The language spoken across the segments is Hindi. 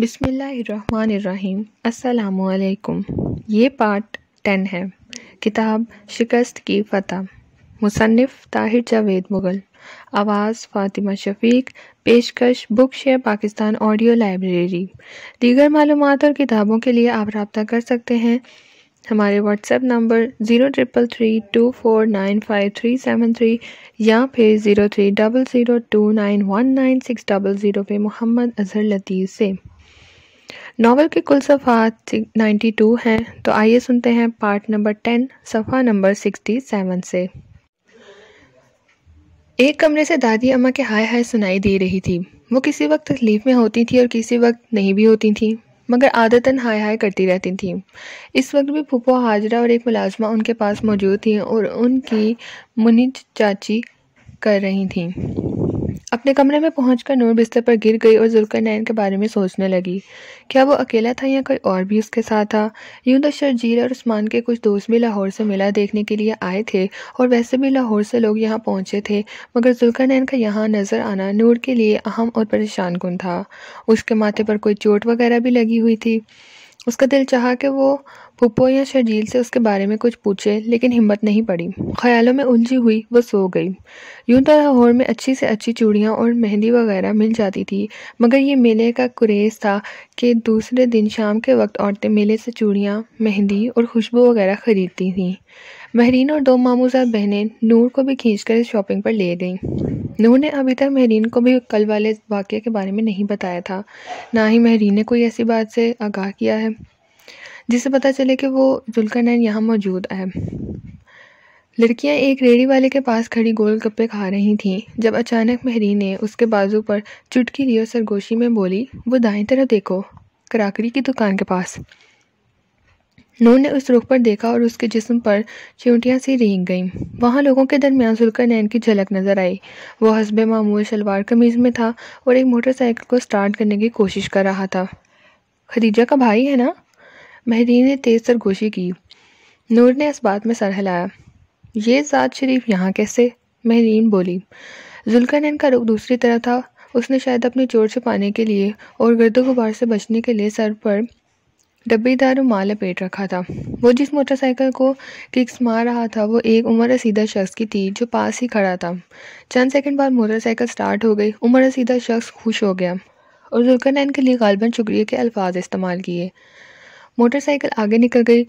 बिसमीम् असलकुम ये पार्ट टेन है किताब शिकस्त की फ़तह मुसनफ़ ताहिर जावेद मुग़ल आवाज़ फ़ातिमा शफीक पेशकश book share Pakistan audio library दीगर मालूम और किताबों के लिए आप रबता कर सकते हैं हमारे WhatsApp number zero triple three two four nine five three seven three या फिर zero three double zero two nine one nine six double zero पे मोहम्मद अजहर लतीफ़ से नावल के कुल सफ़ात 92 हैं तो आइए सुनते हैं पार्ट नंबर 10 सफ़ा नंबर 67 से एक कमरे से दादी अम्मा के हाय हाय सुनाई दे रही थी वो किसी वक्त तकलीफ में होती थी और किसी वक्त नहीं भी होती थी मगर आदतन हाय हाय करती रहती थी इस वक्त भी फूफो हाजरा और एक मुलाजमा उनके पास मौजूद थी और उनकी मुनिज चाची कर रही थी अपने कमरे में पहुंचकर नूर बिस्तर पर गिर गई और जुलकर नैन के बारे में सोचने लगी क्या वो अकेला था या कोई और भी उसके साथ था यूं तो शर्जीर और उस्मान के कुछ दोस्त भी लाहौर से मिला देखने के लिए आए थे और वैसे भी लाहौर से लोग यहाँ पहुँचे थे मगर जुलकर नैन का यहाँ नज़र आना नूर के लिए अहम और परेशान कन था उसके माथे पर कोई चोट वगैरह भी लगी हुई थी उसका दिल चाहा कि वो पुप्पो या शर्जील से उसके बारे में कुछ पूछे लेकिन हिम्मत नहीं पड़ी ख्यालों में उलझी हुई वो सो गई यूं तो लाहौर में अच्छी से अच्छी चूड़ियाँ और मेहंदी वगैरह मिल जाती थी मगर ये मेले का कुरेज था कि दूसरे दिन शाम के वक्त औरतें मेले से चूड़ियाँ मेहंदी और खुशबू वगैरह ख़रीदती थीं महरीन और दो मामूजा बहनें नूर को भी खींच कर शॉपिंग पर ले गईं उन्होंने अभी तक महरीन को भी कल वाले वाक़े के बारे में नहीं बताया था ना ही महरीन ने कोई ऐसी बात से आगाह किया है जिससे पता चले कि वो नैन यहाँ मौजूद है लड़कियाँ एक रेड़ी वाले के पास खड़ी गोल गप्पे खा रही थीं जब अचानक महरीन ने उसके बाजू पर चुटकी लिए सरगोशी में बोली वो दाएं तरफ देखो कराकरी की दुकान के पास नूर ने उस रुख पर देखा और उसके जिस्म पर चिंटियाँ सी रेंग गईं वहाँ लोगों के दरमियान सुलकर नैन की झलक नजर आई वह हसब मामूल शलवार कमीज में था और एक मोटरसाइकिल को स्टार्ट करने की कोशिश कर रहा था खदीजा का भाई है ना महदीन ने तेज़ सरगोशी की नूर ने इस बात में सर हिलाया ये सात शरीफ यहाँ कैसे महरीन बोली जुल्का नैन का रुख दूसरी तरह था उसने शायद अपनी चोर से पाने के लिए और गर्दो गुबार से बचने के लिए सर पर डब्बेदार माल लपेट रखा था वो जिस मोटरसाइकिल को किक्स मार रहा था वो एक उम्र सीधा शख्स की थी जो पास ही खड़ा था चंद सेकंड बाद मोटरसाइकिल स्टार्ट हो गई उम्र सीधा शख्स खुश हो गया और जुल्कर के लिए गालबन शुक्रिया के अल्फाज इस्तेमाल किए मोटरसाइकिल आगे निकल गई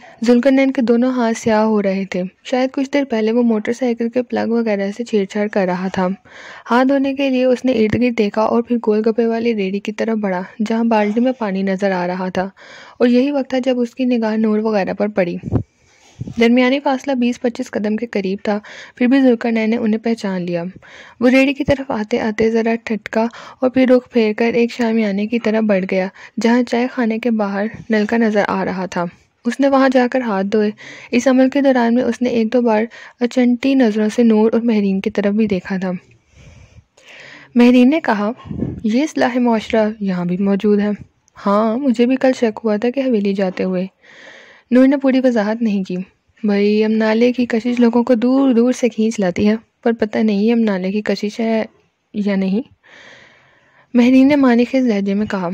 नैन के दोनों हाथ स्याह हो रहे थे शायद कुछ देर पहले वो मोटरसाइकिल के प्लग वगैरह से छेड़छाड़ कर रहा था हाथ धोने के लिए उसने इर्द गिर्द देखा और फिर गोलगप्पे वाली रेडी की तरफ बढ़ा जहाँ बाल्टी में पानी नजर आ रहा था और यही वक्त था जब उसकी निगाह नूर वगैरह पर पड़ी दरमियानी फासला बीस पच्चीस कदम के करीब था फिर भी नैन ने उन्हें पहचान लिया वो रेडी की तरफ आते आते ज़रा ठटका और फिर रुख फेर कर एक शामियाने की तरफ बढ़ गया जहाँ चाय खाने के बाहर नलका नज़र आ रहा था उसने वहाँ जाकर हाथ धोए इस अमल के दौरान में उसने एक दो बार अचंटी नज़रों से नूर और महरीन की तरफ भी देखा था महरीन ने कहा यह सलाह माशरा यहाँ भी मौजूद है हाँ मुझे भी कल शक हुआ था कि हवेली जाते हुए नूर ने पूरी वजाहत नहीं की भाई अब नाले की कशिश लोगों को दूर दूर से खींच लाती है पर पता नहीं अब नाले की कशिश है या नहीं महरीन ने मानिक लहजे में कहा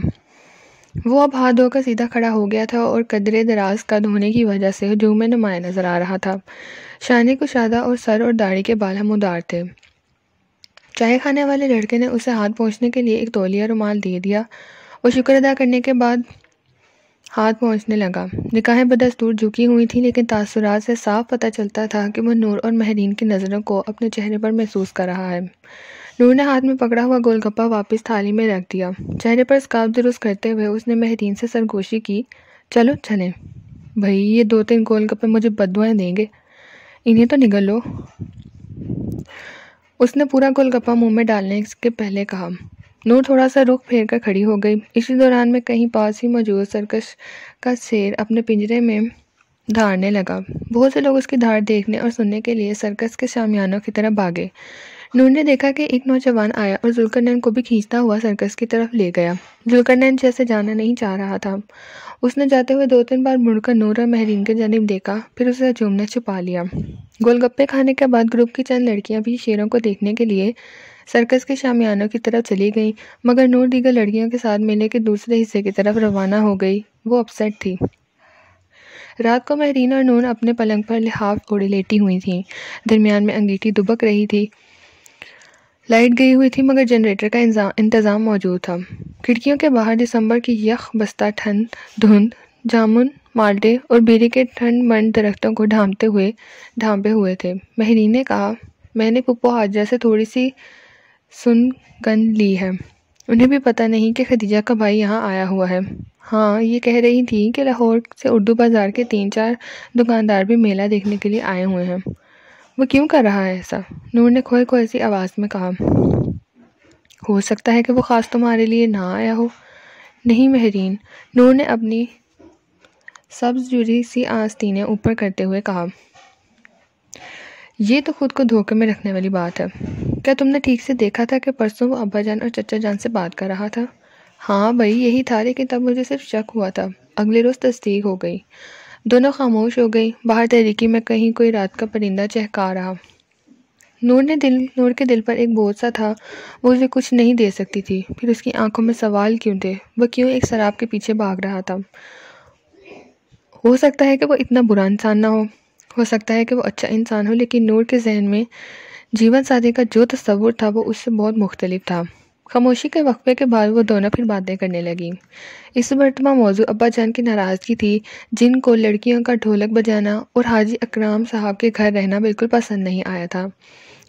वो अब हाथ धोकर सीधा खड़ा हो गया था और कदरे दराज कद होने की वजह से हजूम में नुमाया नज़र आ रहा था को कुशादा और सर और दाढ़ी के बाल हम उदार थे चाय खाने वाले लड़के ने उसे हाथ पहुँचने के लिए एक तौलिया रुमाल दे दिया और शुक्र अदा करने के बाद हाथ पहुँचने लगा निकाहें बदस्तूर झुकी हुई थी लेकिन तासुरात से साफ पता चलता था कि वह नूर और महरीन की नज़रों को अपने चेहरे पर महसूस कर रहा है नूर ने हाथ में पकड़ा हुआ गोलगप्पा वापस थाली में रख दिया चेहरे पर स्काफ दुरुस्त करते हुए उसने महरीन से सरगोशी की चलो चलें भई ये दो तीन गोलगप्पे मुझे बदवाएँ देंगे इन्हें तो निगल लो उसने पूरा गोलगप्पा मुंह में डालने के पहले कहा नूर थोड़ा सा रुख फेर कर खड़ी हो गई इसी दौरान में कहीं पास ही मौजूद सरकश का शेर अपने पिंजरे में धारने लगा बहुत से लोग उसकी धार देखने और सुनने के लिए सर्कस के शामियानों की तरफ भागे नूर ने देखा कि एक नौजवान आया और जुल्करनैन को भी खींचता हुआ सर्कस की तरफ ले गया जुल्करनैन जैसे जाना नहीं चाह रहा था उसने जाते हुए दो तीन बार मुड़कर नूर और महरीन के जानब देखा फिर उसे हजूम छुपा लिया गोलगप्पे खाने के बाद ग्रुप की चंद लड़कियां भी शेरों को देखने के लिए सर्कस के शामियानों की तरफ चली गई मगर नूर दीगर लड़कियों के साथ मेले के दूसरे हिस्से की तरफ रवाना हो गई वो अपसेट थी रात को महरीन और नूर अपने पलंग पर लिहाफ ओढ़े लेटी हुई थीं दरमियान में अंगीठी दुबक रही थी लाइट गई हुई थी मगर जनरेटर का इंतज़ाम मौजूद था खिड़कियों के बाहर दिसंबर की यख बस्ता ठंड धुंध जामुन माल्टे और बीरी के ठंड मंड दरख्तों को ढांपते हुए ढांपे हुए थे महरीन ने कहा मैंने पुप्पो हाजरा से थोड़ी सी सुन गन ली है उन्हें भी पता नहीं कि खदीजा का भाई यहाँ आया हुआ है हाँ ये कह रही थी कि लाहौर से उर्दू बाज़ार के तीन चार दुकानदार भी मेला देखने के लिए आए हुए हैं वो क्यों कर रहा है ऐसा नूर ने खोए खोए सी आवाज़ में कहा हो सकता है कि वो ख़ास तुम्हारे लिए ना आया हो नहीं महरीन नूर ने अपनी सब्ज जुरी सी आस्तीनें ऊपर करते हुए कहा ये तो खुद को धोखे में रखने वाली बात है क्या तुमने ठीक से देखा था कि परसों वो अब्बा जान और चचा जान से बात कर रहा था हाँ भाई यही था लेकिन तब मुझे सिर्फ शक हुआ था अगले रोज़ तस्दीक हो गई दोनों खामोश हो गई बाहर तहरीकी में कहीं कोई रात का परिंदा चहका रहा नूर ने दिल नूर के दिल पर एक बोझ सा था वो उसे कुछ नहीं दे सकती थी फिर उसकी आंखों में सवाल क्यों थे वह क्यों एक शराब के पीछे भाग रहा था हो सकता है कि वो इतना बुरा इंसान ना हो हो सकता है कि वो अच्छा इंसान हो लेकिन नूर के जहन में जीवन साथी का जो तस्वुर था वो उससे बहुत मुख्तलिफ था खामोशी के वक्फे के बाद वो दोनों फिर बातें करने लगी इस मरतबा मौजू अब्बा जान की नाराज़गी थी जिनको लड़कियों का ढोलक बजाना और हाजी अकराम साहब के घर रहना बिल्कुल पसंद नहीं आया था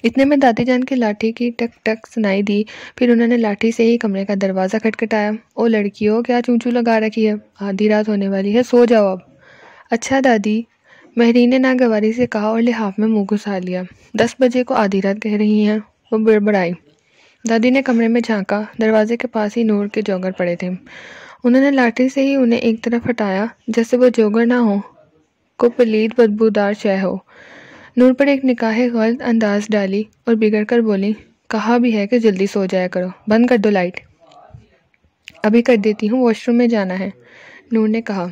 इतने में दादी जान की लाठी की टक टक सुनाई दी फिर उन्होंने लाठी से ही कमरे का दरवाज़ा खटखटाया ओ लड़कियों क्या चूँचू लगा रखी है आधी रात होने वाली है सो जाओ अब अच्छा दादी महरीन ने नागवारी से कहा और लिहाफ में मुँह घुसा लिया दस बजे को आधी रात कह रही हैं वो बड़बड़ाई दादी ने कमरे में झांका दरवाजे के पास ही नूर के जोगर पड़े थे उन्होंने लाठी से ही उन्हें एक तरफ हटाया जैसे वो जोगर ना हो को पलीद बदबूदार शह हो नूर पर एक निकाह गलत अंदाज डाली और बिगड़ कर बोली कहा भी है कि जल्दी सो जाया करो बंद कर दो लाइट अभी कर देती हूँ वॉशरूम में जाना है नूर ने कहा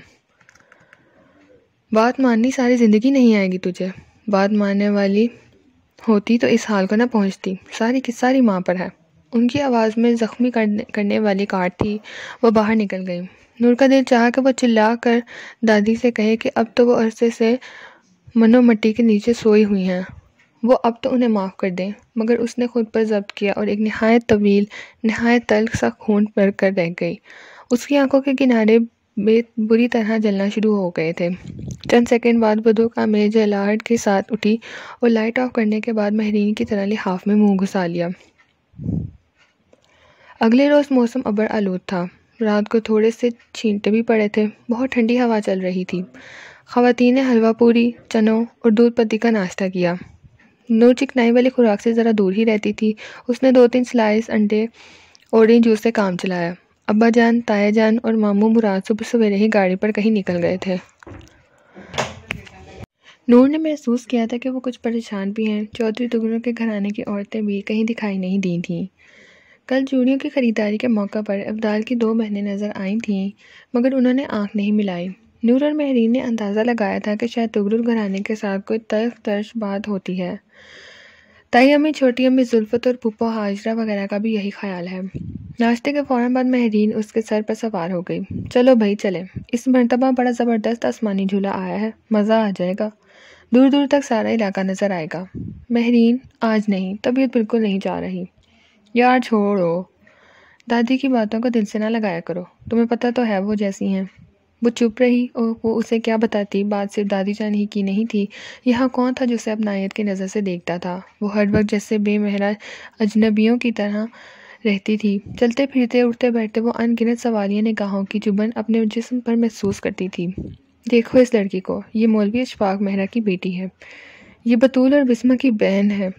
बात माननी सारी ज़िंदगी नहीं आएगी तुझे बात मानने वाली होती तो इस हाल को ना पहुंचती सारी की सारी माँ पर है उनकी आवाज़ में ज़ख्मी करने वाली कार थी वो बाहर निकल गई नूर का दिल चाह कि वो चिल्ला कर दादी से कहे कि अब तो वो अरसे से मनोमट्टी के नीचे सोई हुई हैं वो अब तो उन्हें माफ़ कर दें मगर उसने खुद पर जब्त किया और एक नहायत तवील नहायत तल्ख सा खून भर कर रह गई उसकी आंखों के किनारे बुरी तरह जलना शुरू हो गए थे चंद सेकंड बाद बदू का मेज जलाहट के साथ उठी और लाइट ऑफ करने के बाद महरीन की तरह लिहाफ में मुंह घुसा लिया अगले रोज़ मौसम अबर आलूद था रात को थोड़े से छींटे भी पड़े थे बहुत ठंडी हवा चल रही थी ख़वातीन ने हलवा पूरी चनों और दूध पत्ती का नाश्ता किया नूर चिकनाई वाली खुराक से ज़रा दूर ही रहती थी उसने दो तीन स्लाइस अंडे और जूस से काम चलाया अब्बा जान ताया जान और मामू मुराद सुबह सवेरे ही गाड़ी पर कहीं निकल गए थे नूर ने महसूस किया था कि वो कुछ परेशान भी हैं चौधरी दुगनों के घराने की औरतें भी कहीं दिखाई नहीं दी थीं कल चूड़ियों की ख़रीदारी के मौका पर अब्दाल की दो बहनें नज़र आई थीं मगर उन्होंने आंख नहीं मिलाई नूर और महरीन ने अंदाज़ा लगाया था कि शायद तुगरुल घराने के साथ कोई तर्क तर्श बात होती है ताई अम्मी छोटी अम्मी जुल्फ़त और पुप्पो हाजरा वगैरह का भी यही ख्याल है नाश्ते के फ़ौर बाद महरीन उसके सर पर सवार हो गई चलो भाई चले इस मरतबा बड़ा ज़बरदस्त आसमानी झूला आया है मज़ा आ जाएगा दूर दूर तक सारा इलाका नज़र आएगा महरीन आज नहीं तबीयत बिल्कुल नहीं जा रही यार छोड़ो दादी की बातों को दिल से ना लगाया करो तुम्हें पता तो है वो जैसी हैं वो चुप रही और वो उसे क्या बताती बात सिर्फ दादी जान ही की नहीं थी यहाँ कौन था जो उसे नायत की नज़र से देखता था वो हर वक्त जैसे बेमहरा अजनबियों की तरह रहती थी चलते फिरते उठते बैठते वो अनगिनत सवालियाँ ने कहा की चुबन अपने जिसम पर महसूस करती थी देखो इस लड़की को ये मौलवी अशफाक मेहरा की बेटी है ये बतूल और बिस्मा की बहन है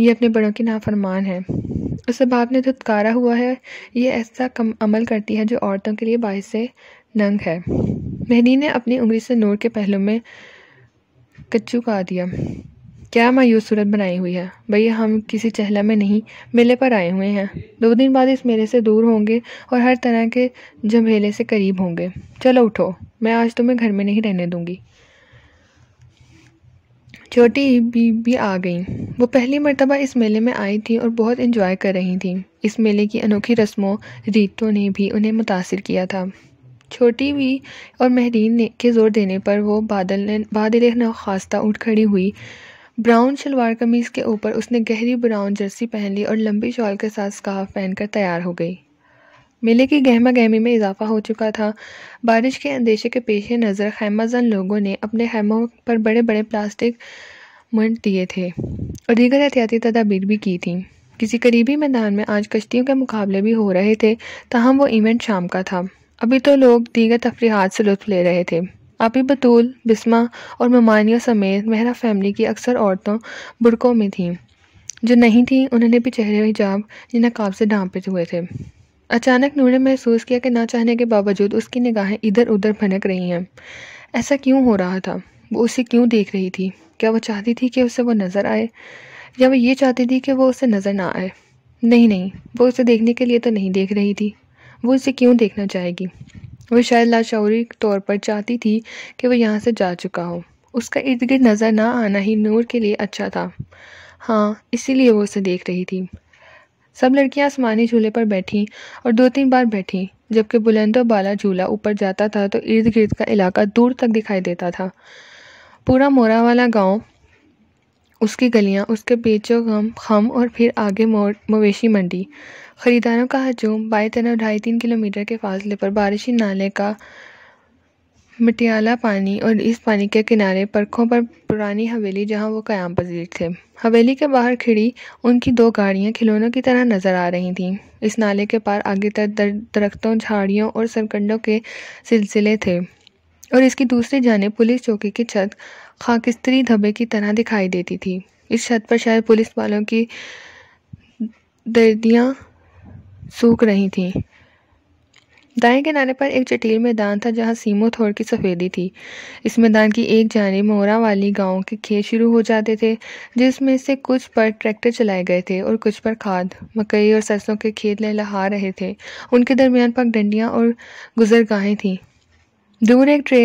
ये अपने बड़ों की नाफरमान है उसे बाप ने धुतकारा हुआ है ये ऐसा कम अमल करती है जो औरतों के लिए बायस नंग है मेहदी ने अपनी उंगली से नूर के पहलू में कच्चू का दिया क्या मायूस सूरत बनाई हुई है भैया हम किसी चहला में नहीं मेले पर आए हुए हैं दो दिन बाद इस मेले से दूर होंगे और हर तरह के झमेले से करीब होंगे चलो उठो मैं आज तुम्हें घर में नहीं रहने दूंगी छोटी बीबी आ गई वो पहली मरतबा इस मेले में आई थी और बहुत इंजॉय कर रही थी इस मेले की अनोखी रस्मों रीतों ने भी उन्हें मुतासर किया था छोटी भी और महरीन ने के ज़ोर देने पर वो बादल ने बादल नौखास्ता उठ खड़ी हुई ब्राउन शलवार कमीज़ के ऊपर उसने गहरी ब्राउन जर्सी पहन ली और लंबी शॉल के साथ स्काफ पहनकर तैयार हो गई मेले की गहमा गहमी में इजाफा हो चुका था बारिश के अंदेशे के पेश नज़र खैमाजन लोगों ने अपने खैमों पर बड़े बड़े प्लास्टिक मंड दिए थे और दीगर एहतियाती तदाबीर भी की थी किसी करीबी मैदान में आज कश्तियों के मुकाबले भी हो रहे थे तहम वो इवेंट शाम का था अभी तो लोग दीगर तफरीहत से लुत्फ ले रहे थे अभी बतूल बिस्मा और ममानिया समेत मेहरा फैमिली की अक्सर औरतों बुरकों में थीं जो नहीं थीं उन्होंने भी चेहरे हिजाब या नकाब से ढांपे हुए थे अचानक नूर ने महसूस किया कि ना चाहने के बावजूद उसकी निगाहें इधर उधर भनक रही हैं ऐसा क्यों हो रहा था वो उसे क्यों देख रही थी क्या वो चाहती थी कि उसे वो नज़र आए या वो ये चाहती थी कि वो उसे नज़र ना आए नहीं नहीं वो उसे देखने के लिए तो नहीं देख रही थी वो इसे क्यों देखना चाहेगी वो शायद लाशौरी तौर पर चाहती थी कि वह यहाँ से जा चुका हो उसका इर्द गिर्द नज़र ना आना ही नूर के लिए अच्छा था हाँ इसीलिए वो उसे देख रही थी सब लड़कियाँ आसमानी झूले पर बैठी और दो तीन बार बैठी जबकि बुलंद बाला झूला ऊपर जाता था तो इर्द गिर्द का इलाका दूर तक दिखाई देता था पूरा मोरा वाला गाँव उसकी गलियाँ उसके बेचो गम खम और फिर आगे मवेशी मंडी ख़रीदारों का हजूम बाई तरफ ढाई तीन किलोमीटर के फासले पर बारिशी नाले का मटियाला पानी और इस पानी के किनारे परखों पर पुरानी हवेली जहां वो क्याम पजीर थे हवेली के बाहर खिड़ी उनकी दो गाड़ियां खिलौनों की तरह नज़र आ रही थीं इस नाले के पार आगे तक दर, दरख्तों झाड़ियों और सरकंडों के सिलसिले थे और इसकी दूसरी जाने पुलिस चौकी की छत खाकिस्तरी धब्बे की तरह दिखाई देती थी इस छत पर शायद पुलिस वालों की दर्दियाँ सूख रही थीं दाएं किनारे पर एक चटील मैदान था जहां सीमो थोड़ की सफ़ेदी थी इस मैदान की एक जाने मोरा वाली गांव के खेत शुरू हो जाते थे जिसमें से कुछ पर ट्रैक्टर चलाए गए थे और कुछ पर खाद मकई और सरसों के खेत लहलहा रहे थे उनके दरमियान पगडंडियाँ और गुजरगाहें थीं दूर एक ट्रे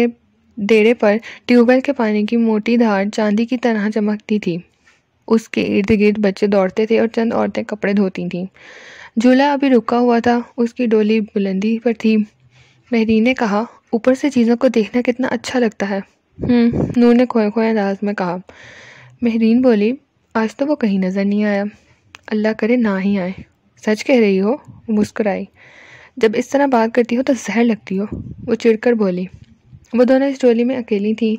डेरे पर ट्यूबवेल के पानी की मोटी धार चांदी की तरह चमकती थी उसके इर्द गिर्द बच्चे दौड़ते थे और चंद औरतें कपड़े धोती थीं झूला अभी रुका हुआ था उसकी डोली बुलंदी पर थी महरीन ने कहा ऊपर से चीज़ों को देखना कितना अच्छा लगता है हम्म, नूर ने खोए खोए अंदाज में कहा महरीन बोली आज तो वो कहीं नज़र नहीं आया अल्लाह करे ना ही आए सच कह रही हो मुस्कुराई जब इस तरह बात करती हो तो जहर लगती हो वो चिड़कर बोली वो दोनों इस टोली में अकेली थी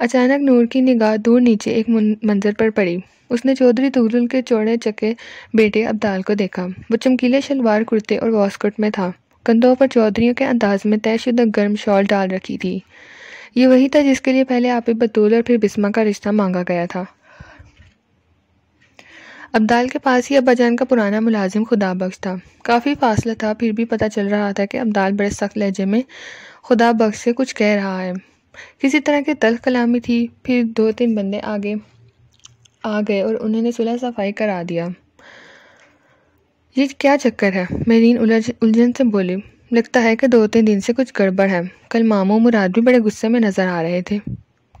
अचानक नूर की निगाह दूर नीचे एक मंजर पर पड़ी उसने चौधरी तुगलुल के चौड़े चके बेटे अब्दाल को देखा वो चमकीले शलवार कुर्ते और वॉस्कट में था कंधों पर चौधरी के अंदाज में तयशुदा गर्म शॉल डाल रखी थी ये वही था जिसके लिए पहले आप बतूल और फिर बिस्मा का रिश्ता मांगा गया था अब्दाल के पास ही अब्बाजान का पुराना मुलाजिम खुदा बख्श था काफ़ी फासला था फिर भी पता चल रहा था कि अब्दाल बड़े सख्त लहजे में खुदा बख्श से कुछ कह रहा है किसी तरह की तलख कलामी थी फिर दो तीन बंदे आगे आ गए और उन्होंने सुलह सफाई करा दिया ये क्या चक्कर है मेरीन उलझ उलझन से बोली लगता है कि दो तीन दिन से कुछ गड़बड़ है कल मामो मुराद भी बड़े गुस्से में नज़र आ रहे थे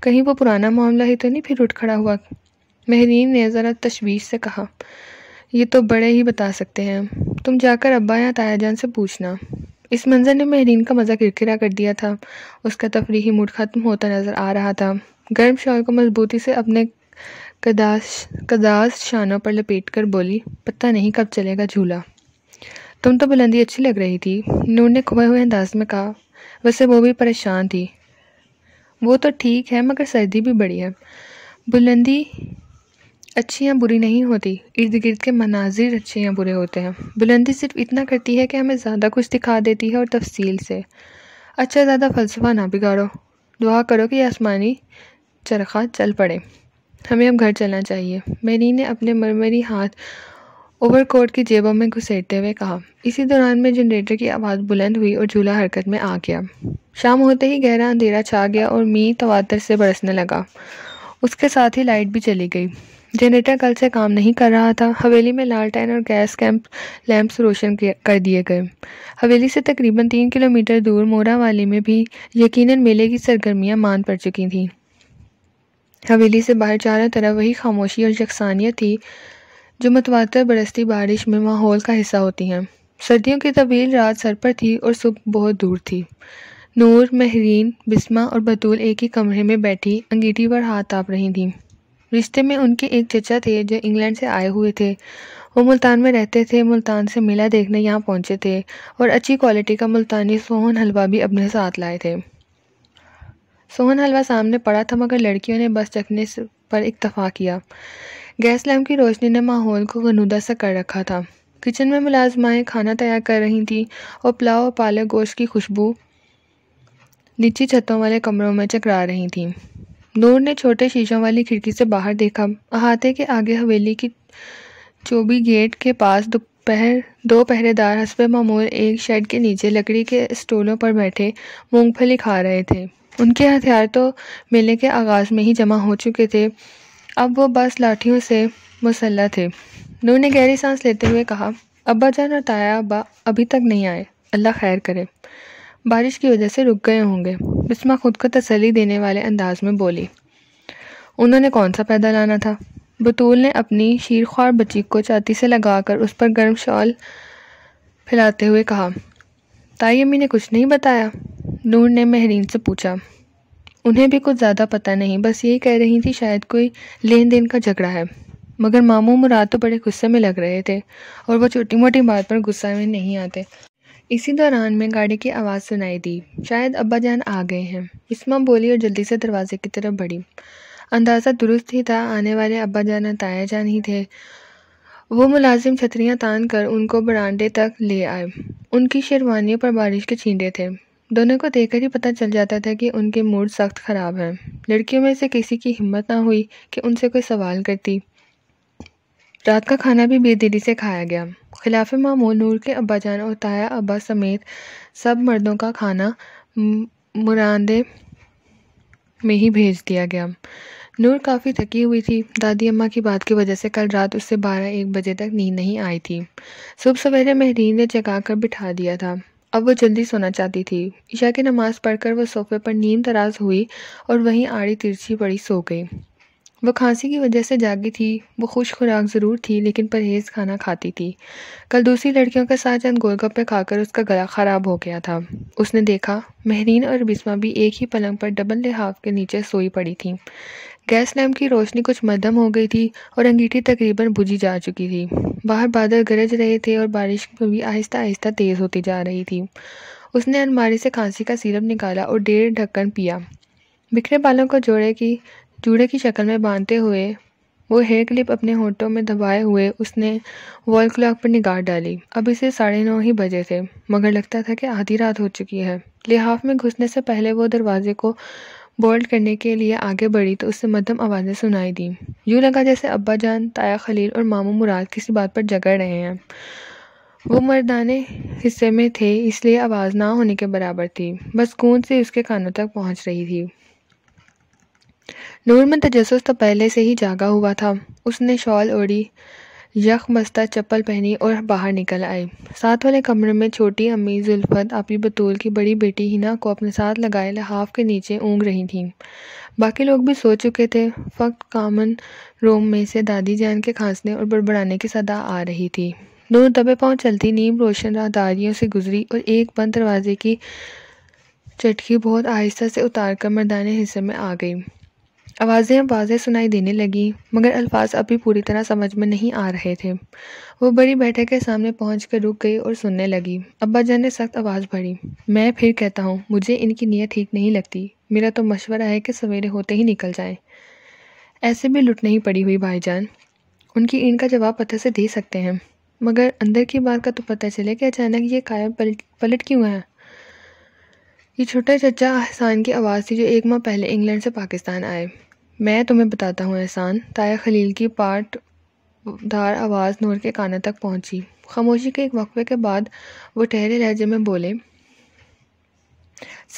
कहीं वो पुराना मामला ही तो नहीं फिर उठ खड़ा हुआ महरीन ने ज़रा तशवीश से कहा यह तो बड़े ही बता सकते हैं तुम जाकर अब्बा या ताया जान से पूछना इस मंज़र ने महरीन का मज़ा किरकिरा कर दिया था उसका तफरीही मूड ख़त्म होता नज़र आ रहा था गर्म शौर को मजबूती से अपने कदाश कदास शानों पर लपेट कर बोली पता नहीं कब चलेगा झूला तुम तो बुलंदी अच्छी लग रही थी नूर ने खोए हुए अंदाज में कहा वैसे वो भी परेशान थी वो तो ठीक है मगर सर्दी भी बड़ी है बुलंदी अच्छी या बुरी नहीं होती इर्द गिर्द के मनाजिर अच्छे या बुरे होते हैं बुलंदी सिर्फ इतना करती है कि हमें ज़्यादा कुछ दिखा देती है और तफसील से अच्छा ज़्यादा फलसफा ना बिगाड़ो दुआ करो कि आसमानी चरखा चल पड़े हमें अब घर चलना चाहिए मेरी ने अपने मरमरी हाथ कोट की जेबों में घुसेटते हुए कहा इसी दौरान में जनरेटर की आवाज़ बुलंद हुई और झूला हरकत में आ गया शाम होते ही गहरा अंधेरा छा गया और मी तवातर से बरसने लगा उसके साथ ही लाइट भी चली गई जनरेटर कल से काम नहीं कर रहा था हवेली में लालटेन और गैस कैंप लैंप्स रोशन कर दिए गए हवेली से तकरीबन तीन किलोमीटर दूर मोरा वाली में भी यकीनन मेले की सरगर्मियां मान पड़ चुकी थीं हवेली से बाहर चारों तरफ वही खामोशी और यकसानियत थी जो मतवातर बरसती बारिश में माहौल का हिस्सा होती हैं सर्दियों की तवील रात सर पर थी और सुबह बहुत दूर थी नूर महरीन बिस्मा और बतूल एक ही कमरे में बैठी अंगीठी पर हाथ ताप रही थीं रिश्ते में उनके एक चचा थे जो इंग्लैंड से आए हुए थे वो मुल्तान में रहते थे मुल्तान से मेला देखने यहाँ पहुँचे थे और अच्छी क्वालिटी का मुल्तानी सोहन हलवा भी अपने साथ लाए थे सोहन हलवा सामने पड़ा था मगर लड़कियों ने बस चखने पर इतफ़ा किया गैस लैम्प की रोशनी ने माहौल को गनुदा सा कर रखा था किचन में मुलाजमाएँ खाना तैयार कर रही थीं और पुलाव और पालक गोश्त की खुशबू नीची छतों वाले कमरों में चकरा रही थीं नूर ने छोटे शीशों वाली खिड़की से बाहर देखा अहाते के आगे हवेली की चोबी गेट के पास दोपहर दो पहरेदार हसब मामूल एक शेड के नीचे लकड़ी के स्टूलों पर बैठे मूंगफली खा रहे थे उनके हथियार तो मेले के आगाज़ में ही जमा हो चुके थे अब वो बस लाठियों से मुसल्ला थे नूर ने गहरी सांस लेते हुए कहा अब्बा जान और ताया अब्बा अभी तक नहीं आए अल्लाह खैर करे बारिश की वजह से रुक गए होंगे बिस्मा खुद को तसली देने वाले अंदाज में बोली उन्होंने कौन सा पैदा लाना था बतूल ने अपनी शीरख्वार बची को छाती से लगाकर उस पर गर्म शॉल फैलाते हुए कहा ताई अम्मी ने कुछ नहीं बताया नूर ने महरीन से पूछा उन्हें भी कुछ ज़्यादा पता नहीं बस यही कह रही थी शायद कोई लेन देन का झगड़ा है मगर मामू मुराद तो बड़े गुस्से में लग रहे थे और वो छोटी मोटी बात पर गुस्सा में नहीं आते इसी दौरान मैं गाड़ी की आवाज़ सुनाई दी शायद अब्बा जान आ गए हैं इसमा बोली और जल्दी से दरवाजे की तरफ बढ़ी अंदाज़ा दुरुस्त ही था आने वाले अब्बा जान ताया जान ही थे वो मुलाजिम छतरियाँ तान कर उनको बरांडे तक ले आए उनकी शेरवानियों पर बारिश के छींटे थे दोनों को देखकर ही पता चल जाता था कि उनके मूड सख्त ख़राब हैं लड़कियों में से किसी की हिम्मत ना हुई कि उनसे कोई सवाल करती रात का खाना भी बेदिली से खाया गया खिलाफ मामूल नूर के अब्बाजान और ताया अब्बा समेत सब मर्दों का खाना मुरादे में ही भेज दिया गया नूर काफ़ी थकी हुई थी दादी अम्मा की बात की वजह से कल रात उससे बारह एक बजे तक नींद नहीं आई थी सुबह सवेरे महरीन ने जगा कर बिठा दिया था अब वो जल्दी सोना चाहती थी ईशा की नमाज़ पढ़कर वो सोफे पर नींद तराज हुई और वहीं आड़ी तिरछी पड़ी सो गई वह खांसी की वजह से जागी थी वो खुश खुराक ज़रूर थी लेकिन परहेज़ खाना खाती थी कल दूसरी लड़कियों के साथ चंद गोलगप्पे खाकर उसका गला ख़राब हो गया था उसने देखा महरीन और बिस्मा भी एक ही पलंग पर डबल लिहाफ के नीचे सोई पड़ी थी गैस लैम्प की रोशनी कुछ मध्यम हो गई थी और अंगीठी तकरीबन बुझी जा चुकी थी बाहर बादल गरज रहे थे और बारिश भी आहिस्ता आहिस्ता तेज़ होती जा रही थी उसने अलमारी से खांसी का सिरप निकाला और डेढ़ ढक्कन पिया बिखरे बालों को जोड़े की जूड़े की शक्ल में बांधते हुए वो हेयर क्लिप अपने होठों में दबाए हुए उसने वॉल क्लॉक पर निगाह डाली अब इसे साढ़े नौ ही बजे थे मगर लगता था कि आधी रात हो चुकी है लिहाफ में घुसने से पहले वो दरवाजे को बोल्ड करने के लिए आगे बढ़ी तो उससे मध्यम आवाज़ें सुनाई दी यूँ लगा जैसे अब्बा जान ताया खलील और मामू मुराद किसी बात पर जगड़ रहे हैं वो मर्दाने हिस्से में थे इसलिए आवाज़ ना होने के बराबर थी बस गूंज से उसके कानों तक पहुंच रही थी नूर में तो पहले से ही जागा हुआ था उसने शॉल ओढ़ी यख मस्ता चप्पल पहनी और बाहर निकल आई साथ वाले कमरे में छोटी अम्मी जुल्फत आपी बतूल की बड़ी बेटी हिना को अपने साथ लगाए लहाफ के नीचे ऊँग रही थीं बाकी लोग भी सो चुके थे फ़क्त कामन रोम में से दादी जान के खांसने और बड़बड़ाने की सदा आ रही थी दोनों दबे पाँव चलती नीम रोशन राहदारियों से गुजरी और एक बंद दरवाजे की चटकी बहुत आहिस्ता से उतार कर मर्दाने हिस्से में आ गई आवाज़ें अब सुनाई देने लगी मगर अल्फाज अभी पूरी तरह समझ में नहीं आ रहे थे वो बड़ी बैठक के सामने पहुँच कर रुक गई और सुनने लगी अब्बा जान ने सख्त आवाज़ भरी मैं फिर कहता हूँ मुझे इनकी नीयत ठीक नहीं लगती मेरा तो मशवरा है कि सवेरे होते ही निकल जाएं। ऐसे भी लुट नहीं पड़ी हुई भाईजान उनकी इनका जवाब पत्थर से दे सकते हैं मगर अंदर की बात का तो पता चले कि अचानक ये काया पलट पलट क्यों है ये छोटा चचा एहसान की आवाज़ थी जो एक माह पहले इंग्लैंड से पाकिस्तान आए मैं तुम्हें बताता हूँ एहसान ताया खलील की पार्ट धार आवाज़ नूर के कान तक पहुँची खामोशी के एक वक्फे के बाद वो ठहरे लहजे में बोले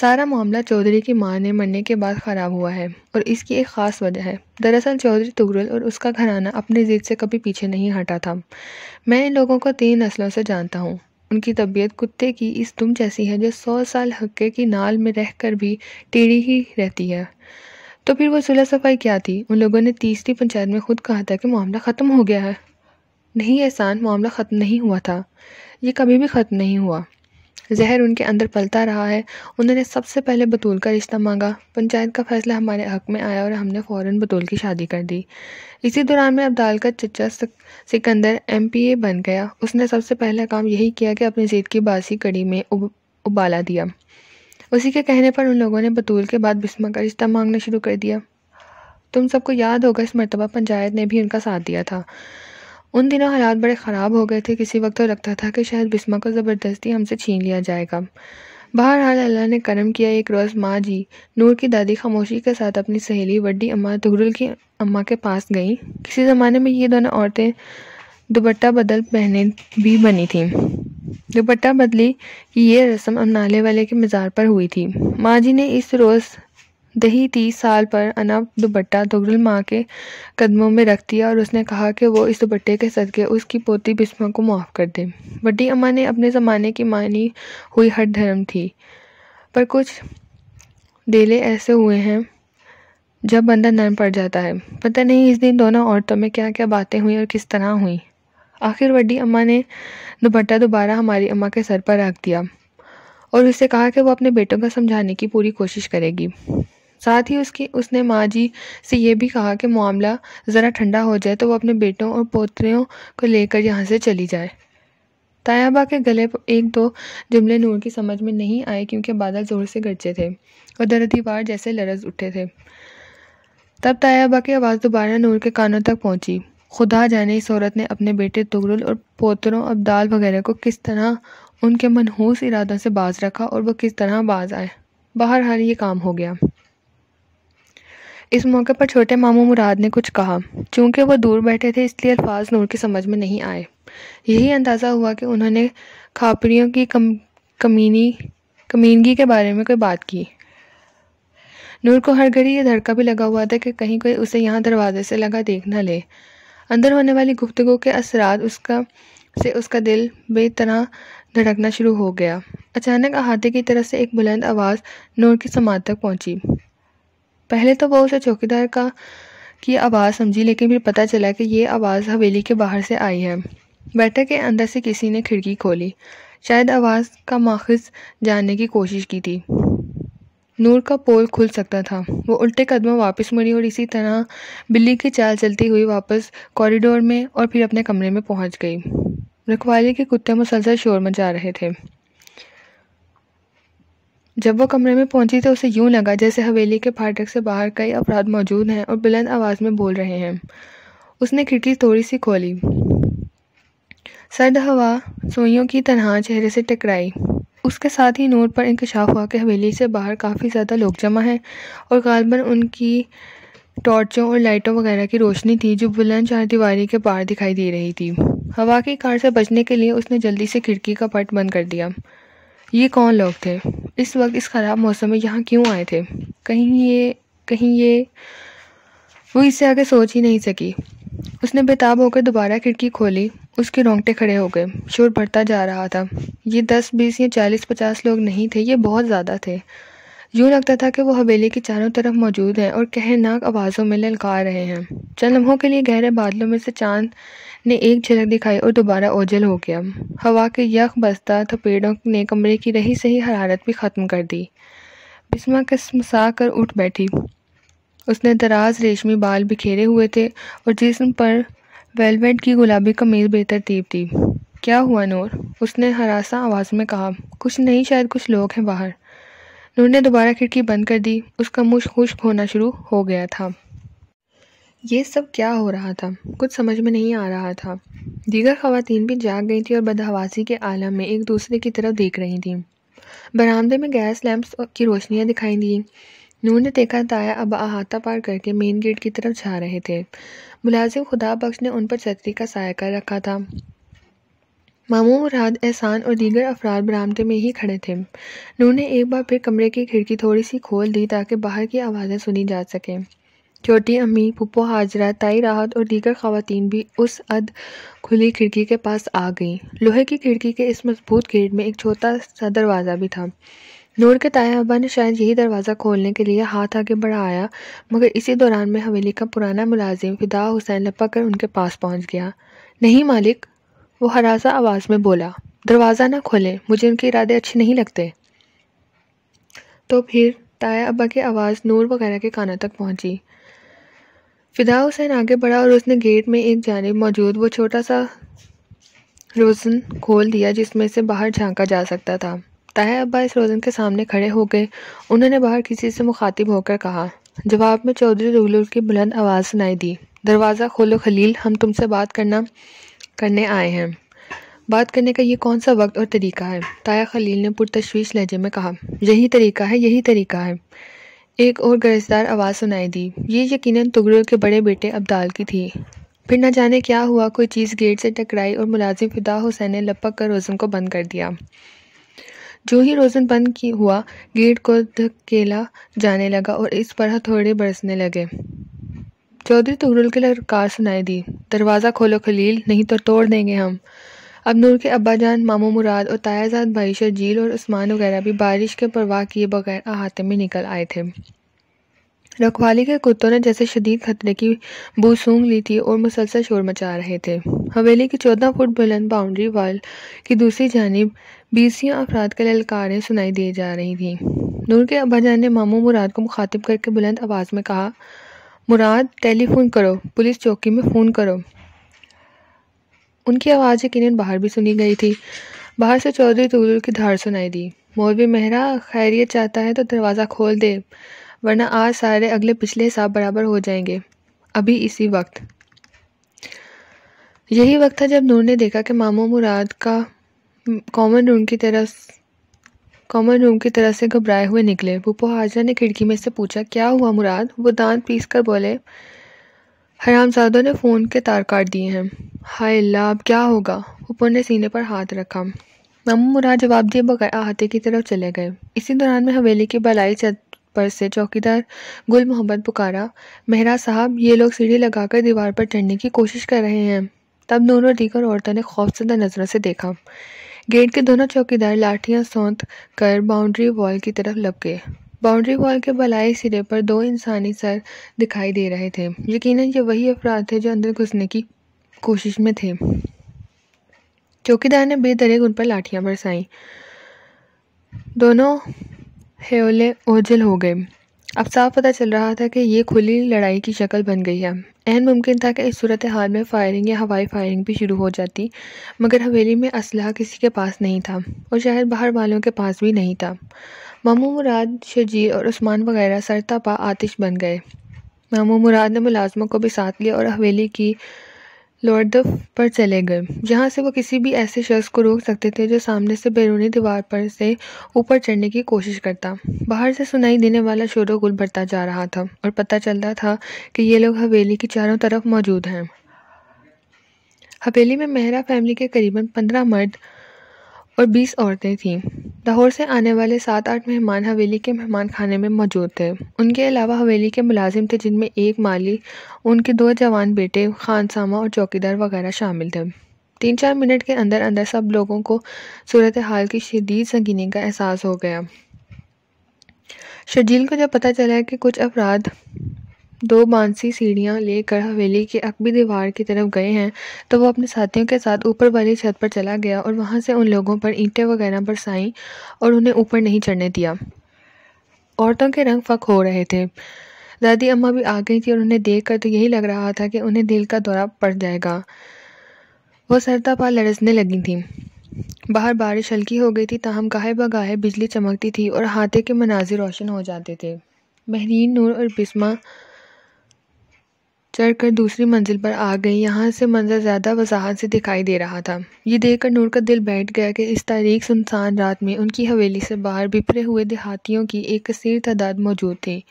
सारा मामला चौधरी की मां ने मरने के बाद ख़राब हुआ है और इसकी एक ख़ास वजह है दरअसल चौधरी तुगरुल और उसका घराना अपनी ज़िद से कभी पीछे नहीं हटा था मैं इन लोगों को तीन नस्लों से जानता हूँ उनकी तबीयत कुत्ते की इस तुम जैसी है जो सौ साल हक्के की नाल में रह कर भी टेढ़ी ही रहती है तो फिर वो सुलह सफाई क्या थी उन लोगों ने तीसरी पंचायत में खुद कहा था कि मामला ख़त्म हो गया है नहीं एहसान मामला ख़त्म नहीं हुआ था ये कभी भी ख़त्म नहीं हुआ जहर उनके अंदर पलता रहा है उन्होंने सबसे पहले बतूल का रिश्ता मांगा पंचायत का फैसला हमारे हक में आया और हमने फ़ौर बतूल की शादी कर दी इसी दौरान में अब्दाल का चचा सिकंदर एम पी ए बन गया उसने सबसे पहला काम यही किया कि अपनी जीत की बासी कड़ी में उब, उबाला दिया उसी के कहने पर उन लोगों ने बतूल के बाद बिस्मा का रिश्ता मांगना शुरू कर दिया तुम सबको याद होगा इस मरतबा पंचायत ने भी उनका साथ दिया था उन दिनों हालात बड़े ख़राब हो गए थे किसी वक्त तो लगता था कि शायद बिस्मा को ज़बरदस्ती हमसे छीन लिया जाएगा बहरहाल अल्लाह ने करम किया एक रोज़ माँ जी नूर की दादी खामोशी के साथ अपनी सहेली वड्डी अम्मा तुगरुल की अम्मा के पास गईं किसी ज़माने में ये दोनों औरतें दुपट्टा बदल पहने भी बनी थीं दुपट्टा बदली की ये रस्म अमनाले वाले के मज़ार पर हुई थी माँ जी ने इस रोज़ दही तीस साल पर अनब दुपट्टा तुगरल माँ के कदमों में रख दिया और उसने कहा कि वो इस दुपट्टे के सदक़े उसकी पोती बिस्मा को माफ़ कर दे बड्डी अम्मा ने अपने ज़माने की मानी हुई हर धर्म थी पर कुछ डेले ऐसे हुए हैं जब बंदा नरम पड़ जाता है पता नहीं इस दिन दोनों औरतों में क्या क्या बातें हुई और किस तरह हुई आखिर वड्डी अम्मा ने दुपट्टा दोबारा हमारी अम्मा के सर पर रख दिया और उससे कहा कि वो अपने बेटों को समझाने की पूरी कोशिश करेगी साथ ही उसकी उसने माँ जी से यह भी कहा कि मामला ज़रा ठंडा हो जाए तो वो अपने बेटों और पोतरियों को लेकर यहाँ से चली जाए तायाबा के गले पर एक दो जुमले नूर की समझ में नहीं आए क्योंकि बादल ज़ोर से गरजे थे और दर दीवार जैसे लरज उठे थे तब तायाबा की आवाज़ दोबारा नूर के कानों तक पहुँची खुदा जाने इस औरत ने अपने बेटे तुगरुल और पोतरों अब्दाल वगैरह को किस तरह उनके मनहूस इरादों से बाज रखा और वह किस तरह बाज आए हाल ये काम हो गया इस मौके पर छोटे मामू मुराद ने कुछ कहा चूंकि वह दूर बैठे थे इसलिए अल्फाज नूर की समझ में नहीं आए यही अंदाज़ा हुआ कि उन्होंने खापड़ियों की कम कमीनी कमीनगी के बारे में कोई बात की नूर को हर घड़ी यह धड़का भी लगा हुआ था कि कहीं कोई उसे यहाँ दरवाजे से लगा देख ना ले अंदर होने वाली गुफ्तगु के असरा उसका से उसका दिल बेतरह धड़कना शुरू हो गया अचानक अहाते की तरफ से एक बुलंद आवाज़ नूर की समात तक पहुंची पहले तो वो उसे चौकीदार का की आवाज़ समझी लेकिन फिर पता चला कि ये आवाज़ हवेली के बाहर से आई है बैठक के अंदर से किसी ने खिड़की खोली शायद आवाज़ का माखज जानने की कोशिश की थी नूर का पोल खुल सकता था वो उल्टे कदमों वापस मुड़ी और इसी तरह बिल्ली की चाल चलती हुई वापस कॉरिडोर में और फिर अपने कमरे में पहुंच गई रखवाले के कुत्ते मुसलसल शोर मचा रहे थे जब वह कमरे में पहुंची तो उसे यूं लगा जैसे हवेली के फाटक से बाहर कई अफराद मौजूद हैं और बुलंद आवाज़ में बोल रहे हैं उसने खिड़की थोड़ी सी खोली सर्द हवा सोइयों की तनहा चेहरे से टकराई उसके साथ ही नोट पर इंकशाफ हुआ कि हवेली से बाहर काफ़ी ज़्यादा लोग जमा हैं और गालबन उनकी टॉर्चों और लाइटों वगैरह की रोशनी थी जो बुलंद चार दीवारी के पार दिखाई दे रही थी हवा की कार से बचने के लिए उसने जल्दी से खिड़की का पट बंद कर दिया ये कौन लोग थे इस वक्त इस ख़राब मौसम में यहाँ क्यों आए थे कहीं ये कहीं ये वो इससे आगे सोच ही नहीं सकी उसने बेताब होकर दोबारा खिड़की खोली उसके रोंगटे खड़े हो गए शोर बढ़ता जा रहा था ये दस बीस या चालीस पचास लोग नहीं थे ये बहुत ज़्यादा थे यूँ लगता था कि वो हवेली के चारों तरफ मौजूद हैं और कहनाक आवाज़ों में ललकार रहे हैं चंद लम्हों के लिए गहरे बादलों में से चांद ने एक झलक दिखाई और दोबारा ओझल हो गया हवा के यख बस्ता थपेड़ों ने कमरे की रही सही हरारत भी ख़त्म कर दी बिस्मा कसमसा कर उठ बैठी उसने दराज रेशमी बाल बिखेरे हुए थे और जिसम पर वेलवेट की गुलाबी कमीज बेतरतीब थी क्या हुआ नूर उसने हरासा आवाज़ में कहा कुछ नहीं शायद कुछ लोग हैं बाहर नूर ने दोबारा खिड़की बंद कर दी उसका मुश खुश्क होना शुरू हो गया था ये सब क्या हो रहा था कुछ समझ में नहीं आ रहा था दीगर खातन भी जाग गई थी और बदहवासी के आलम में एक दूसरे की तरफ देख रही थीं बरामदे में गैस लैंप्स की रोशनियाँ दिखाई दी नूर ने देखा ताया अब अहाता पार करके मेन गेट की तरफ जा रहे थे मुलाजिम खुदा बख्श ने उन पर छतरी का कर रखा था मामू मुराद एहसान और दीगर अफराद बरामदे में ही खड़े थे नूर ने एक बार फिर कमरे की खिड़की थोड़ी सी खोल दी ताकि बाहर की आवाज़ें सुनी जा सकें छोटी अम्मी पुप्पो हाजरा ताई राहत और दीगर खातन भी उस अध खुली खिड़की के पास आ गईं लोहे की खिड़की के इस मजबूत गेट में एक छोटा सा दरवाज़ा भी था नूर के ताया अबा ने शायद यही दरवाज़ा खोलने के लिए हाथ आगे बढ़ाया मगर इसी दौरान में हवेली का पुराना मुलाजिम फिदा हुसैन लपक कर उनके पास पहुँच गया नहीं मालिक वो हरासा आवाज़ में बोला दरवाज़ा ना खोलें मुझे उनके इरादे अच्छे नहीं लगते तो फिर ताया अबा की आवाज़ नूर वगैरह के कानों तक पहुँची फिदा हुसैन आगे बढ़ा और उसने गेट में एक जानब मौजूद वो छोटा सा रोज़न खोल दिया जिसमें से बाहर झांका जा सकता था ताहे अब्बा इस रोज़न के सामने खड़े हो गए उन्होंने बाहर किसी से मुखातिब होकर कहा जवाब में चौधरी रूलर की बुलंद आवाज़ सुनाई दी दरवाज़ा खोलो खलील हम तुमसे बात करना करने आए हैं बात करने का ये कौन सा वक्त और तरीका है ताया खलील ने पुरतशवीश लहजे में कहा यही तरीका है यही तरीका है एक और गरजदार आवाज़ सुनाई दी ये यकीनन तुगरुल के बड़े बेटे अब्दाल की थी फिर न जाने क्या हुआ कोई चीज़ गेट से टकराई और मुलाजिम फिदा हुसैन ने लपक कर रोज़न को बंद कर दिया जो ही रोज़न बंद की हुआ गेट को धकेला जाने लगा और इस पर हथौड़े बरसने लगे चौधरी तुगरुल की लड़कार सुनाई दी दरवाज़ा खोलो खलील नहीं तो तोड़ देंगे हम अब नूर के अब्बा जान मामू मुराद और तायाजाद भाई शर्जील और उस्मान वगैरह भी बारिश के परवाह किए बगैर अहाते में निकल आए थे रखवाली के कुत्तों ने जैसे शदीद खतरे की बू सूंघ ली थी और मुसलसल शोर मचा रहे थे हवेली की चौदह फुट बुलंद बाउंड्री वाल की दूसरी जानब बीसियों अफराद के ललकारें सुनाई दी जा रही थीं नूर के अब्बाजान ने मामू मुराद को मुखातिब करके बुलंद आवाज़ में कहा मुराद टेलीफोन करो पुलिस चौकी में फ़ोन करो उनकी आवाज़ यकीन बाहर भी सुनी गई थी बाहर से चौधरी तुगलक की धार सुनाई दी मौलवी मेहरा खैरियत चाहता है तो दरवाज़ा खोल दे वरना आज सारे अगले पिछले हिसाब बराबर हो जाएंगे अभी इसी वक्त यही वक्त था जब नूर ने देखा कि मामो मुराद का कॉमन रूम की तरह कॉमन रूम की तरह से घबराए हुए निकले भूपो हाजरा ने खिड़की में से पूछा क्या हुआ मुराद वो दांत पीस कर बोले हरामजादों ने फ़ोन के तार काट दिए हैं हाय अल्लाह अब क्या होगा ऊपर ने सीने पर हाथ रखा मामू मुराद जवाब दिए बगैर अहाते की तरफ चले गए इसी दौरान में हवेली की बलाई छत पर से चौकीदार गुल मोहम्मद पुकारा मेहरा साहब ये लोग सीढ़ी लगाकर दीवार पर चढ़ने की कोशिश कर रहे हैं तब दोनों दीगर औरतों ने खौफजदा नजरों से देखा गेट के दोनों चौकीदार लाठियां सौंत कर बाउंड्री वॉल की तरफ गए बाउंड्री वॉल के बलाए सिरे पर दो इंसानी सर दिखाई दे रहे थे यकीनन ये वही अफराद थे जो अंदर घुसने की कोशिश में थे चौकीदार ने बेदरेक उन पर लाठियां बरसाईं दोनों हेले ओझल हो गए अब साफ पता चल रहा था कि ये खुली लड़ाई की शक्ल बन गई है अहम मुमकिन था कि इस सूरत हाल में फायरिंग या हवाई फायरिंग भी शुरू हो जाती मगर हवेली में असलहा किसी के पास नहीं था और शहर बाहर वालों के पास भी नहीं था मामू मुराद शजीर और उस्मान वगैरह सरतापा आतिश बन गए मामू मुराद ने मुलाजमों को भी साथ लिया और हवेली की लोअरदफ पर चले गए जहाँ से वो किसी भी ऐसे शख्स को रोक सकते थे जो सामने से बैरूनी दीवार पर से ऊपर चढ़ने की कोशिश करता बाहर से सुनाई देने वाला शोर गुल बढ़ता जा रहा था और पता चलता था कि ये लोग हवेली की चारों तरफ मौजूद हैं हवेली में मेहरा फैमिली के करीबन पंद्रह मर्द और बीस औरतें थीं लाहौर से आने वाले सात आठ मेहमान हवेली के मेहमान खाने में मौजूद थे उनके अलावा हवेली के मुलाजिम थे जिनमें एक माली उनके दो जवान बेटे खानसामा और चौकीदार वगैरह शामिल थे तीन चार मिनट के अंदर अंदर सब लोगों को सूरत हाल की शदीद संगीनी का एहसास हो गया शजील को जब पता चला कि कुछ अफराद दो बांसी सीढ़ियां लेकर हवेली की अकबी दीवार की तरफ गए हैं तो वो अपने साथियों के साथ ऊपर वाली छत पर चला गया और वहाँ से उन लोगों पर ईंटें वगैरह बरसाईं और उन्हें ऊपर नहीं चढ़ने दिया औरतों के रंग फक हो रहे थे दादी अम्मा भी आ गई थी और उन्हें देख कर तो यही लग रहा था कि उन्हें दिल का दौरा पड़ जाएगा वह सरता पा लड़सने लगी थी बाहर बारिश हल्की हो गई थी ताहम गाहे बगाहे बिजली चमकती थी और हाथे के मनाजिर रोशन हो जाते थे महरीन नूर और बिस्मा चढ़कर दूसरी मंजिल पर आ गई यहाँ से मंजर ज़्यादा वजाहत से दिखाई दे रहा था ये देखकर नूर का दिल बैठ गया कि इस तारीख सुनसान रात में उनकी हवेली से बाहर बिखरे हुए देहातियों की एक कसर तादाद मौजूद थी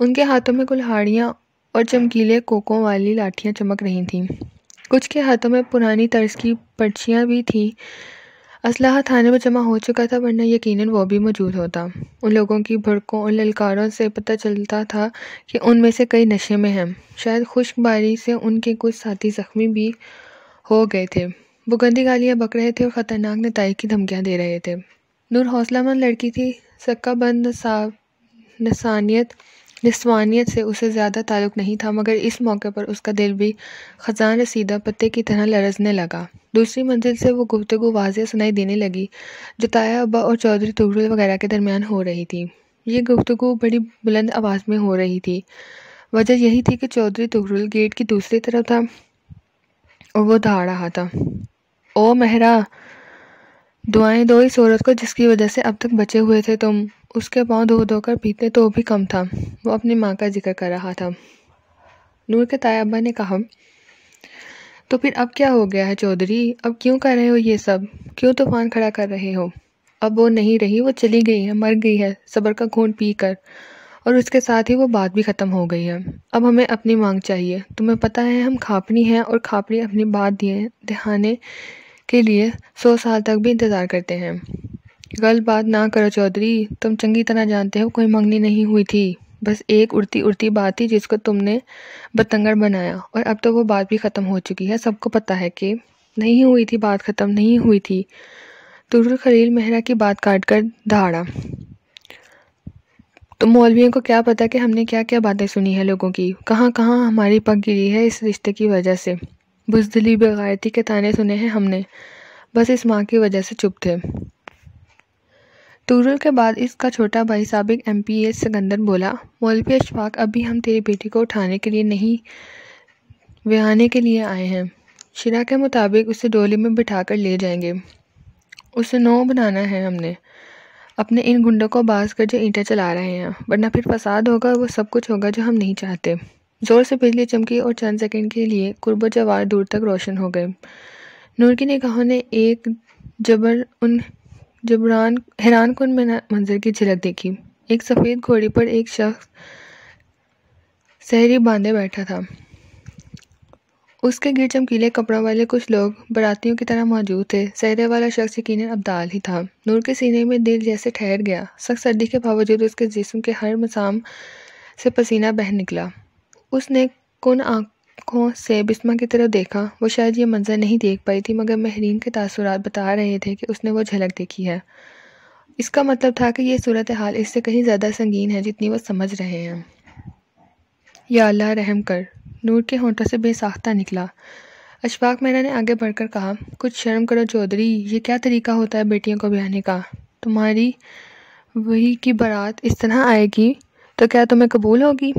उनके हाथों में कुल्हाड़ियाँ और चमकीले कोकों वाली लाठियाँ चमक रही थीं कुछ के हाथों में पुरानी तर्ज की पर्चियाँ भी थीं असलहा थाने में जमा हो चुका था वरना यकीनन वो भी मौजूद होता उन लोगों की भड़कों और ललकारों से पता चलता था कि उनमें से कई नशे में हैं शायद खुशबारी से उनके कुछ साथी ज़ख्मी भी हो गए थे वो गंदी गालियाँ बक रहे थे और ख़तरनाक नतज की धमकियाँ दे रहे थे नूर हौसलामंद लड़की थी सक्का बंद नसानियत नस्वानियत से उसे ज़्यादा ताल्लुक़ नहीं था मगर इस मौके पर उसका दिल भी खजान रसीदा पत्ते की तरह लरजने लगा दूसरी मंजिल से वो गुफ्तु वाजिया सुनाई देने लगी जो ताया अबा और चौधरी तुगड़ुल वगैरह के दरमियान हो रही थी ये गुफ्तु बड़ी बुलंद आवाज़ में हो रही थी वजह यही थी कि चौधरी तुगड़ुल गेट की दूसरी तरफ था और वो दहाड़ रहा था ओ मेहरा दुआएं दो इस औरत को जिसकी वजह से अब तक बचे हुए थे तुम उसके पाँव धो धोकर पीते तो भी कम था वो अपनी माँ का जिक्र कर रहा था नूर के ताया अबा ने कहा तो फिर अब क्या हो गया है चौधरी अब क्यों कर रहे हो ये सब क्यों तूफान खड़ा कर रहे हो अब वो नहीं रही वो चली गई है मर गई है सबर का खून पी कर और उसके साथ ही वो बात भी ख़त्म हो गई है अब हमें अपनी मांग चाहिए तुम्हें पता है हम खापनी हैं और खापनी अपनी बात दिए दिखाने के लिए सौ साल तक भी इंतज़ार करते हैं गलत बात ना करो चौधरी तुम चंगी तरह जानते हो कोई मंगनी नहीं हुई थी बस एक उड़ती उड़ती बात थी जिसको तुमने बतंगड़ बनाया और अब तो वो बात भी ख़त्म हो चुकी है सबको पता है कि नहीं हुई थी बात ख़त्म नहीं हुई थी तुरुल खलील मेहरा की बात काट कर दहाड़ा तो मौलवियों को क्या पता कि हमने क्या क्या बातें सुनी है लोगों की कहाँ कहाँ हमारी पग गिरी है इस रिश्ते की वजह से बुजदली बेगायती के ताने सुने हैं हमने बस इस माँ की वजह से चुप थे तुरुल के बाद इसका छोटा भाई सबक एम पी एस सिकंदर बोला मौलवी अशफाक अभी हम तेरी बेटी को उठाने के लिए नहीं विहाने के लिए आए हैं शिरा के मुताबिक उसे डोली में बिठा कर ले जाएंगे उसे नौ बनाना है हमने अपने इन गुंडों को बास कर जो ईंटें चला रहे हैं वरना फिर फसाद होगा वो सब कुछ होगा जो हम नहीं चाहते ज़ोर से बिजली चमकी और चंद सेकंड के लिए कुर्ब जवार दूर तक रोशन हो गए नूर की निगाहों ने एक जबर उन जबरान हैरान कन मंजर की झलक देखी एक सफ़ेद घोड़ी पर एक शख्स सहरी बांधे बैठा था उसके गिर चमकीले कपड़ों वाले कुछ लोग बरातियों की तरह मौजूद थे सहरे वाला शख्स यकीन अब्दाल ही था नूर के सीने में दिल जैसे ठहर गया सख्त सर्दी के बावजूद उसके जिस्म के हर मसाम से पसीना बह निकला उसने कुन आँख को से बिस्मा की तरह देखा वो शायद ये मंज़र नहीं देख पाई थी मगर महरीन के तासुरात बता रहे थे कि उसने वो झलक देखी है इसका मतलब था कि यह सूरत हाल इससे कहीं ज़्यादा संगीन है जितनी वो समझ रहे हैं या अल्लाह रहम कर नूर के होंठों से बेसाख्ता निकला अशफाक मैरा ने आगे बढ़कर कहा कुछ शर्म करो चौधरी ये क्या तरीका होता है बेटियों को ब्याने का तुम्हारी वही की बारात इस तरह आएगी तो क्या तुम्हें कबूल होगी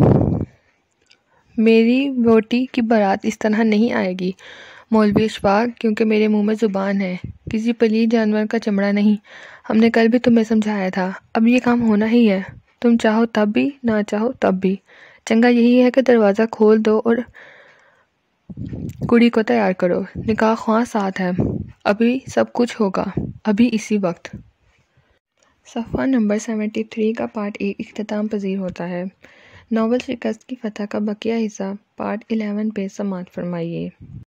मेरी बोटी की बारात इस तरह नहीं आएगी मौलवी अशफाक क्योंकि मेरे मुंह में ज़ुबान है किसी पली जानवर का चमड़ा नहीं हमने कल भी तुम्हें समझाया था अब ये काम होना ही है तुम चाहो तब भी ना चाहो तब भी चंगा यही है कि दरवाज़ा खोल दो और कुड़ी को तैयार करो निकाह ख्वाह साथ है अभी सब कुछ होगा अभी इसी वक्त सफ़ा नंबर सेवेंटी थ्री का पार्ट एक अख्ताम पजीर होता है नावल शिकस्त की फतह का बकिया हिस्सा पार्ट 11 पे समात फरमाइए